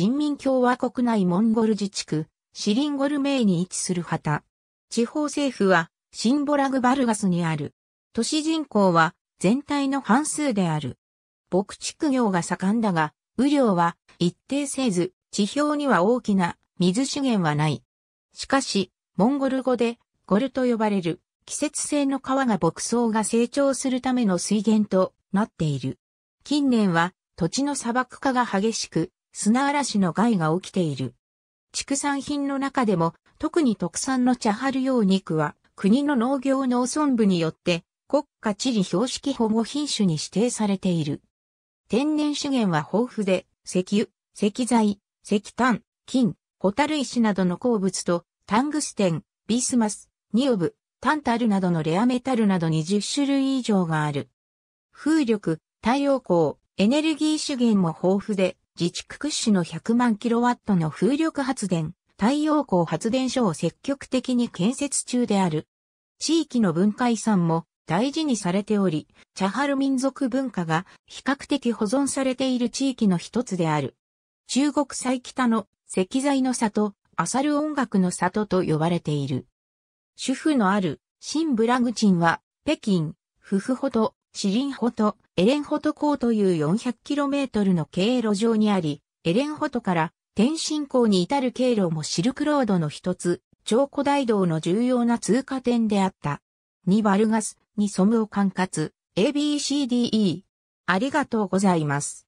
人民共和国内モンゴル自治区、シリンゴル名に位置する旗。地方政府は、シンボラグバルガスにある。都市人口は、全体の半数である。牧畜業が盛んだが、雨量は一定せず、地表には大きな水資源はない。しかし、モンゴル語でゴルと呼ばれる季節性の川が牧草が成長するための水源となっている。近年は土地の砂漠化が激しく、砂嵐の害が起きている。畜産品の中でも、特に特産の茶春用肉は、国の農業農村部によって、国家地理標識保護品種に指定されている。天然資源は豊富で、石油、石材、石炭、金、ホタル石などの鉱物と、タングステン、ビスマス、ニオブ、タンタルなどのレアメタルなど20種類以上がある。風力、太陽光、エネルギー資源も豊富で、自治区屈指の100万キロワットの風力発電、太陽光発電所を積極的に建設中である。地域の文化遺産も大事にされており、チャハル民族文化が比較的保存されている地域の一つである。中国最北の石材の里、アサル音楽の里と呼ばれている。主婦のある、新ブラグチンは、北京、夫婦ほど、シリンホとエレンホト港という 400km の経路上にあり、エレンホトから天津港に至る経路もシルクロードの一つ、超古代道の重要な通過点であった。2バルガス、ニソムを管轄、ABCDE。ありがとうございます。